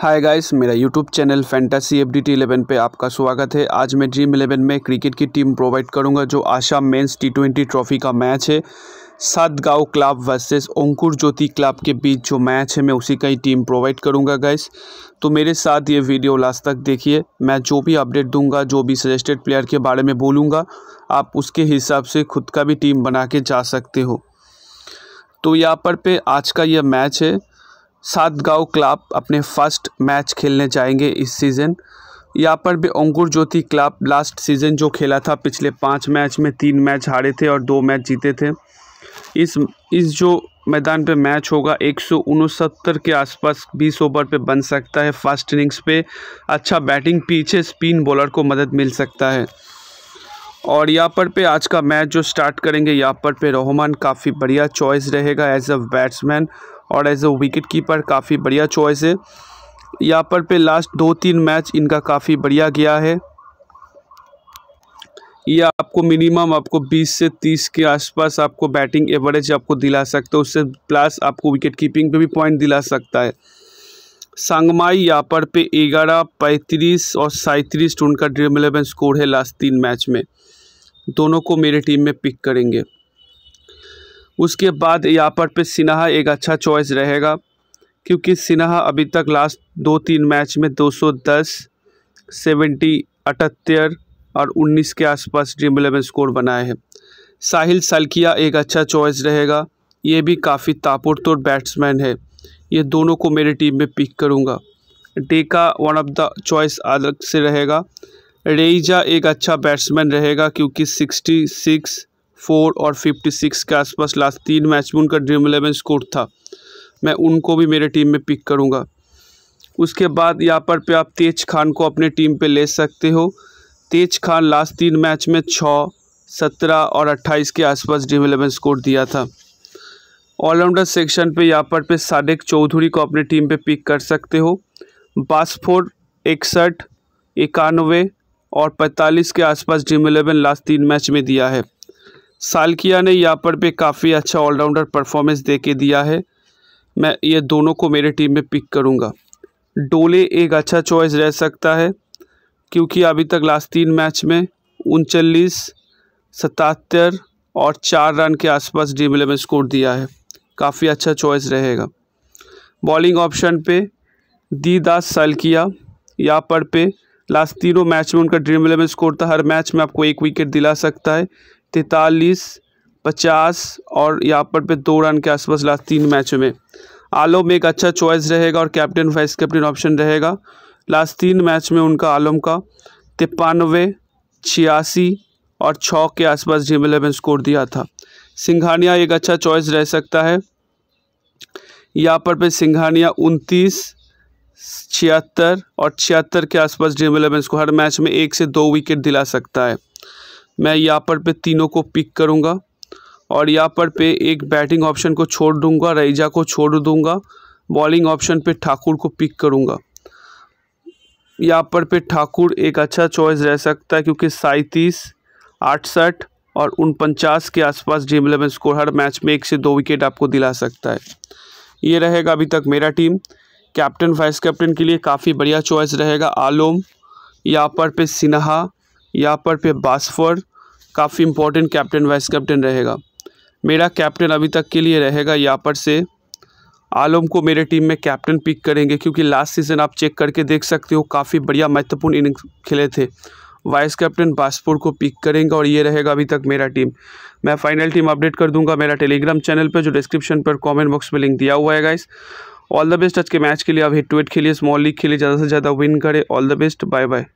हाय guys मेरा YouTube channel fantasy F D T eleven पर आपका स्वागत है आज मैं ड्रीम इलेवन में क्रिकेट की टीम प्रोवाइड करूंगा जो Asha men's T twenty trophy का मैच है Satgaon club versus Onkur Jyoti club के बीच जो मैच है मैं उसी का ही टीम प्रोवाइड करूंगा गाइस तो मेरे साथ ये वीडियो लास्ट तक देखिए मैं जो भी अपडेट दूंगा जो भी सजेस्टेड प्लेयर के बारे में बोलूँगा आप उसके हिसाब से खुद का भी टीम बना के जा सकते हो तो यहाँ पर पे आज का यह मैच है सातगांव क्लब अपने फर्स्ट मैच खेलने जाएंगे इस सीज़न यहाँ पर भी Ankur Jyoti club last season जो खेला था पिछले पाँच मैच में तीन मैच हारे थे और दो मैच जीते थे इस इस जो मैदान पे मैच होगा एक के आसपास 20 ओवर पे बन सकता है फर्स्ट इनिंग्स पे अच्छा बैटिंग पीछे स्पिन बॉलर को मदद मिल सकता है और यहाँ पर पे आज का मैच जो स्टार्ट करेंगे यहाँ पर पे रोहमान काफ़ी बढ़िया चॉइस रहेगा एज अ बैट्समैन और एज ए विकेट कीपर काफ़ी बढ़िया चॉइस है यहाँ पर पे लास्ट दो तीन मैच इनका काफ़ी बढ़िया गया है ये आपको मिनिमम आपको 20 से 30 के आसपास आपको बैटिंग एवरेज आपको दिला सकता है उससे प्लस आपको विकेट कीपिंग पे भी पॉइंट दिला सकता है सांगमाई यहाँ पर पे ग्यारह पैंतीस और सैंतीस उनका ड्रीम इलेवन स्कोर है लास्ट तीन मैच में दोनों को मेरे टीम में पिक करेंगे उसके बाद यहाँ पर पे सिन्हा एक अच्छा चॉइस रहेगा क्योंकि सिन्हा अभी तक लास्ट दो तीन मैच में 210, 70, अठहत्तर और 19 के आसपास ड्रीम इलेवन स्कोर बनाए हैं साहिल सलकिया एक अच्छा चॉइस रहेगा ये भी काफ़ी तापुरतोड़ बैट्समैन है ये दोनों को मेरी टीम में पिक करूँगा Deka one of the choice अलग से रहेगा रेईजा एक अच्छा बैट्समैन रहेगा क्योंकि सिक्सटी सिक्स फोर और फिफ्टी सिक्स के आसपास लास्ट तीन मैच में उनका ड्रीम इलेवन स्कोर था मैं उनको भी मेरे टीम में पिक करूँगा उसके बाद यहाँ पर पे आप तेज खान को अपने टीम पे ले सकते हो तेज खान लास्ट तीन मैच में छः सत्रह और अट्ठाईस के आसपास ड्रीम इलेवन स्कोर दिया था ऑलराउंडर सेक्शन पे यहाँ पर पे सादिक चौधरी को अपने टीम पे पिक कर सकते हो बासफोर्ड इकसठ इक्यानवे और पैंतालीस के आसपास ड्रीम इलेवन लास्ट तीन मैच में दिया है सालकिया ने यहाँ पर पे काफ़ी अच्छा ऑलराउंडर परफॉर्मेंस दे के दिया है मैं ये दोनों को मेरे टीम में पिक करूँगा डोले एक अच्छा चॉइस रह सकता है क्योंकि अभी तक लास्ट तीन मैच में उनचालीस सतहत्तर और चार रन के आसपास ड्रीम इलेवन स्कोर दिया है काफ़ी अच्छा चॉइस रहेगा बॉलिंग ऑप्शन पे दी दास सलकिया या पर पे लास्ट तीनों मैच में उनका ड्रीम इलेवन स्कोर था हर मैच में आपको एक विकेट दिला सकता है तैतालीस पचास और यहाँ पर पे दो रन के आसपास लास्ट तीन मैचों में आलम एक अच्छा चॉइस रहेगा और कैप्टन वाइस कैप्टन ऑप्शन रहेगा लास्ट तीन मैच में उनका आलम का तिरपानवे छियासी और छः के आसपास जिम इलेवन स्कोर दिया था सिंघानिया एक अच्छा चॉइस रह सकता है यहाँ पर पे सिंघानिया उनतीस छिहत्तर और छिहत्तर के आसपास जिम इलेवन स्कोर हर मैच में एक से दो विकेट दिला सकता है मैं यहाँ पर पे तीनों को पिक करूँगा और यहाँ पर पे एक बैटिंग ऑप्शन को छोड़ दूँगा रईजा को छोड़ दूँगा बॉलिंग ऑप्शन पे ठाकुर को पिक करूँगा यहाँ पर पे ठाकुर एक अच्छा चॉइस रह सकता है क्योंकि सैंतीस आठसठ और उनपचास के आसपास ड्रीम इलेवन स्कोर हर मैच में एक से दो विकेट आपको दिला सकता है ये रहेगा अभी तक मेरा टीम कैप्टन वाइस कैप्टन के लिए काफ़ी बढ़िया चॉइस रहेगा आलोम यहाँ पर पे सिन्हा यहाँ पर पे बासफोर काफ़ी इंपॉर्टेंट कैप्टन वाइस कैप्टन रहेगा मेरा कैप्टन अभी तक के लिए रहेगा यहाँ पर से आलम को मेरे टीम में कैप्टन पिक करेंगे क्योंकि लास्ट सीज़न आप चेक करके देख सकते हो काफ़ी बढ़िया महत्वपूर्ण इनिंग्स खेले थे वाइस कैप्टन बासपुर को पिक करेंगे और ये रहेगा अभी तक मेरा टीम मैं फाइनल टीम अपडेट कर दूंगा मेरा टेलीग्राम चैनल पर जो डिस्क्रिप्शन पर कमेंट बॉक्स में लिंक दिया हुआ है गाइस ऑल द बेस्ट आज के मैच के लिए अब हिट टू हिट खेलिए स्मॉल लीग खेलिए ज़्यादा से ज़्यादा विन करें all the best bye bye